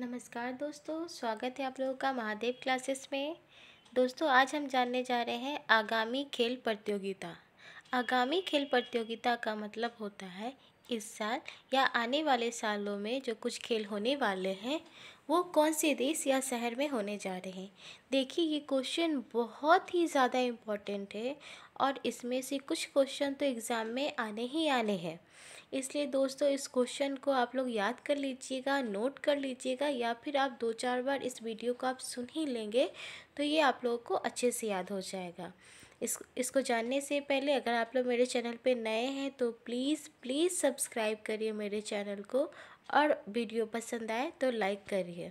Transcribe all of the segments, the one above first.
नमस्कार दोस्तों स्वागत है आप लोगों का महादेव क्लासेस में दोस्तों आज हम जानने जा रहे हैं आगामी खेल प्रतियोगिता आगामी खेल प्रतियोगिता का मतलब होता है इस साल या आने वाले सालों में जो कुछ खेल होने वाले हैं वो कौन से देश या शहर में होने जा रहे हैं देखिए ये क्वेश्चन बहुत ही ज़्यादा इम्पॉर्टेंट है और इसमें से कुछ क्वेश्चन तो एग्ज़ाम में आने ही आने हैं इसलिए दोस्तों इस क्वेश्चन को आप लोग याद कर लीजिएगा नोट कर लीजिएगा या फिर आप दो चार बार इस वीडियो को आप सुन ही लेंगे तो ये आप लोगों को अच्छे से याद हो जाएगा इस इसको जानने से पहले अगर आप लोग मेरे चैनल पे नए हैं तो प्लीज़ प्लीज़ सब्सक्राइब करिए मेरे चैनल को और वीडियो पसंद आए तो लाइक करिए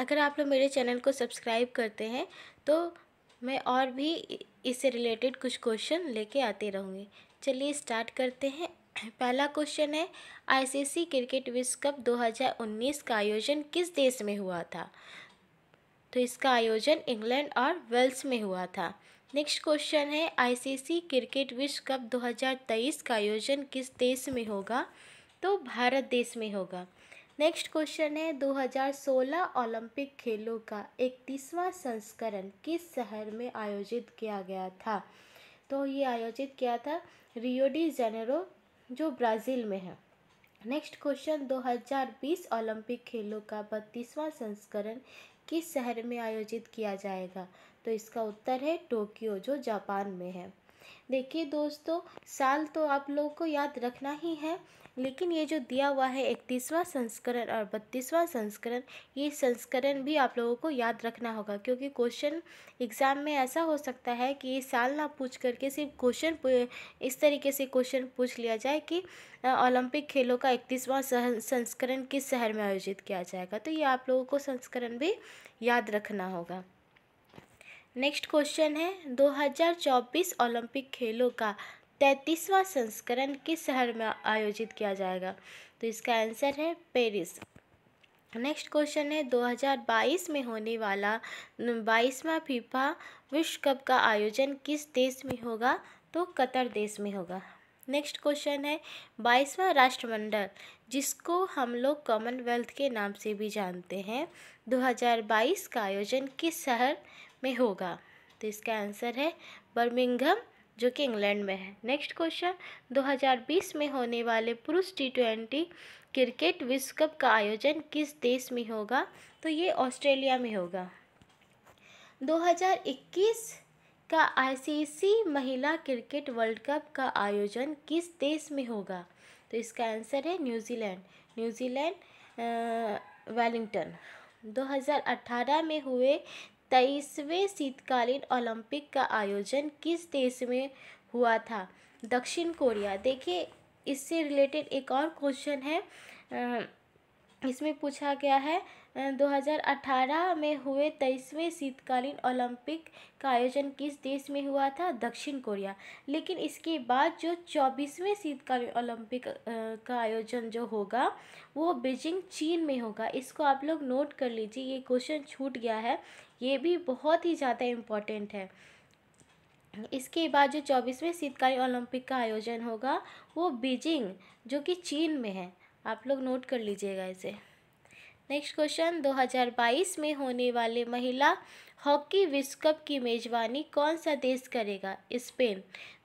अगर आप लोग मेरे चैनल को सब्सक्राइब करते हैं तो मैं और भी इससे रिलेटेड कुछ क्वेश्चन लेके आते रहूँगी चलिए स्टार्ट करते हैं पहला क्वेश्चन है आईसीसी क्रिकेट विश्व कप 2019 का आयोजन किस देश में हुआ था तो इसका आयोजन इंग्लैंड और वेल्स में हुआ था नेक्स्ट क्वेश्चन है आईसीसी क्रिकेट विश्व कप 2023 का आयोजन किस देश में होगा तो भारत देश में होगा नेक्स्ट क्वेश्चन है 2016 ओलंपिक खेलों का इकतीसवां संस्करण किस शहर में आयोजित किया गया था तो ये आयोजित किया था रियो डी जेनेरो जो ब्राज़ील में है नेक्स्ट क्वेश्चन 2020 ओलंपिक खेलों का बत्तीसवां संस्करण किस शहर में आयोजित किया जाएगा तो इसका उत्तर है टोक्यो जो जापान में है देखिए दोस्तों साल तो आप लोगों को याद रखना ही है लेकिन ये जो दिया हुआ है इकतीसवां संस्करण और बत्तीसवां संस्करण ये संस्करण भी आप लोगों को याद रखना होगा क्योंकि क्वेश्चन एग्ज़ाम में ऐसा हो सकता है कि ये साल ना पूछ करके सिर्फ क्वेश्चन इस तरीके से क्वेश्चन पूछ लिया जाए कि ओलंपिक खेलों का इकतीसवां संस्करण किस शहर में आयोजित किया जाएगा तो ये आप लोगों को संस्करण भी याद रखना होगा नेक्स्ट क्वेश्चन है 2024 ओलंपिक खेलों का तैंतीसवां संस्करण किस शहर में आयोजित किया जाएगा तो इसका आंसर है पेरिस नेक्स्ट क्वेश्चन है 2022 में होने वाला बाईसवा फीफा विश्व कप का आयोजन किस देश में होगा तो कतर देश में होगा नेक्स्ट क्वेश्चन है बाईसवां राष्ट्रमंडल जिसको हम लोग कॉमनवेल्थ के नाम से भी जानते हैं 2022 का आयोजन किस शहर में होगा तो इसका आंसर है बर्मिंगम जो कि इंग्लैंड में है नेक्स्ट क्वेश्चन 2020 में होने वाले पुरुष टी ट्वेंटी क्रिकेट विश्व कप का आयोजन किस देश में होगा तो ये ऑस्ट्रेलिया में होगा 2021 का आईसीसी महिला क्रिकेट वर्ल्ड कप का आयोजन किस देश में होगा तो इसका आंसर है न्यूजीलैंड न्यूजीलैंड वेलिंगटन 2018 में हुए तेईसवें शीतकालीन ओलंपिक का आयोजन किस देश में हुआ था दक्षिण कोरिया देखिए इससे रिलेटेड एक और क्वेश्चन है इसमें पूछा गया है 2018 में हुए तेईसवें शीतकालीन ओलंपिक का आयोजन किस देश में हुआ था दक्षिण कोरिया लेकिन इसके बाद जो चौबीसवें शीतकालीन ओलंपिक का आयोजन जो होगा वो बीजिंग चीन में होगा इसको आप लोग नोट कर लीजिए ये क्वेश्चन छूट गया है ये भी बहुत ही ज़्यादा इम्पॉर्टेंट है इसके बाद जो चौबीसवें शीतकालीन ओलंपिक का आयोजन होगा वो बीजिंग जो कि चीन में है आप लोग नोट कर लीजिएगा इसे नेक्स्ट क्वेश्चन 2022 में होने वाले महिला हॉकी विश्व कप की मेज़बानी कौन सा देश करेगा स्पेन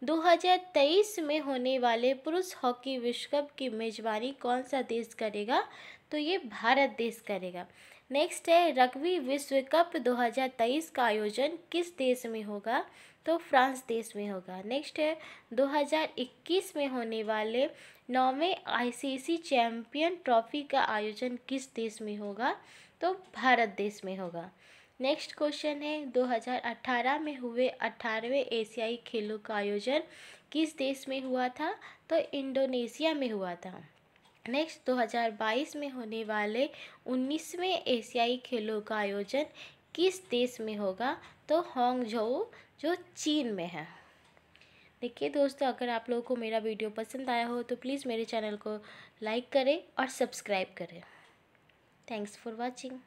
2023 में होने वाले पुरुष हॉकी विश्व कप की मेज़बानी कौन सा देश करेगा तो ये भारत देश करेगा नेक्स्ट है रग्बी विश्व कप 2023 का आयोजन किस देश में होगा तो फ्रांस देश में होगा नेक्स्ट है 2021 में होने वाले नौवें आईसीसी चैम्पियन ट्रॉफी का आयोजन किस देश में होगा तो भारत देश में होगा नेक्स्ट क्वेश्चन है 2018 में हुए अठारहवें एशियाई खेलों का आयोजन किस देश में हुआ था तो इंडोनेशिया में हुआ था नेक्स्ट 2022 में होने वाले 19वें एशियाई खेलों का आयोजन किस देश में होगा तो होंगझोऊ जो चीन में है देखिए दोस्तों अगर आप लोगों को मेरा वीडियो पसंद आया हो तो प्लीज़ मेरे चैनल को लाइक करें और सब्सक्राइब करें थैंक्स फॉर वॉचिंग